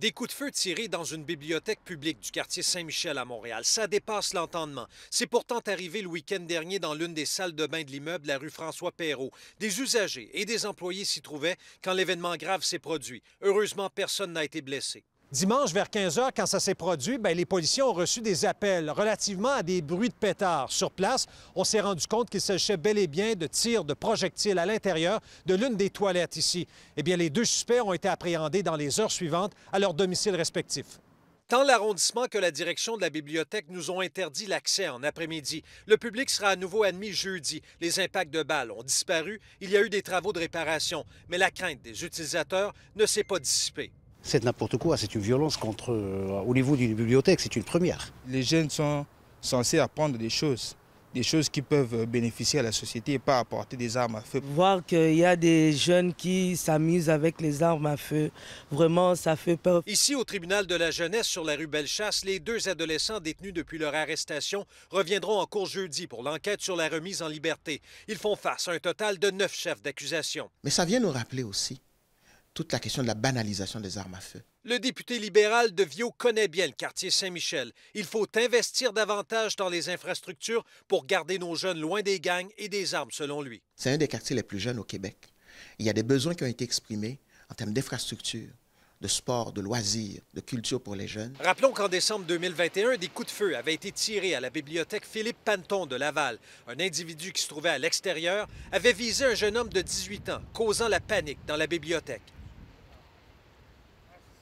Des coups de feu tirés dans une bibliothèque publique du quartier Saint-Michel à Montréal, ça dépasse l'entendement. C'est pourtant arrivé le week-end dernier dans l'une des salles de bain de l'immeuble, la rue François Perrault. Des usagers et des employés s'y trouvaient quand l'événement grave s'est produit. Heureusement, personne n'a été blessé. Dimanche, vers 15 h, quand ça s'est produit, ben, les policiers ont reçu des appels relativement à des bruits de pétards. Sur place, on s'est rendu compte qu'il s'agissait bel et bien de tirs de projectiles à l'intérieur de l'une des toilettes ici. Eh bien, les deux suspects ont été appréhendés dans les heures suivantes à leur domicile respectif. Tant l'arrondissement que la direction de la bibliothèque nous ont interdit l'accès en après-midi. Le public sera à nouveau admis jeudi. Les impacts de balles ont disparu. Il y a eu des travaux de réparation, mais la crainte des utilisateurs ne s'est pas dissipée c'est n'importe quoi, c'est une violence contre, euh, au niveau d'une bibliothèque, c'est une première. Les jeunes sont censés apprendre des choses, des choses qui peuvent bénéficier à la société et pas apporter des armes à feu. Voir qu'il y a des jeunes qui s'amusent avec les armes à feu, vraiment, ça fait peur. Ici, au tribunal de la jeunesse sur la rue Bellechasse, les deux adolescents détenus depuis leur arrestation reviendront en cours jeudi pour l'enquête sur la remise en liberté. Ils font face à un total de neuf chefs d'accusation. Mais ça vient nous rappeler aussi toute la question de la banalisation des armes à feu. Le député libéral de Viau connaît bien le quartier Saint-Michel. Il faut investir davantage dans les infrastructures pour garder nos jeunes loin des gangs et des armes, selon lui. C'est un des quartiers les plus jeunes au Québec. Il y a des besoins qui ont été exprimés en termes d'infrastructures, de sport, de loisirs, de culture pour les jeunes. Rappelons qu'en décembre 2021, des coups de feu avaient été tirés à la bibliothèque Philippe Panton de Laval. Un individu qui se trouvait à l'extérieur avait visé un jeune homme de 18 ans, causant la panique dans la bibliothèque.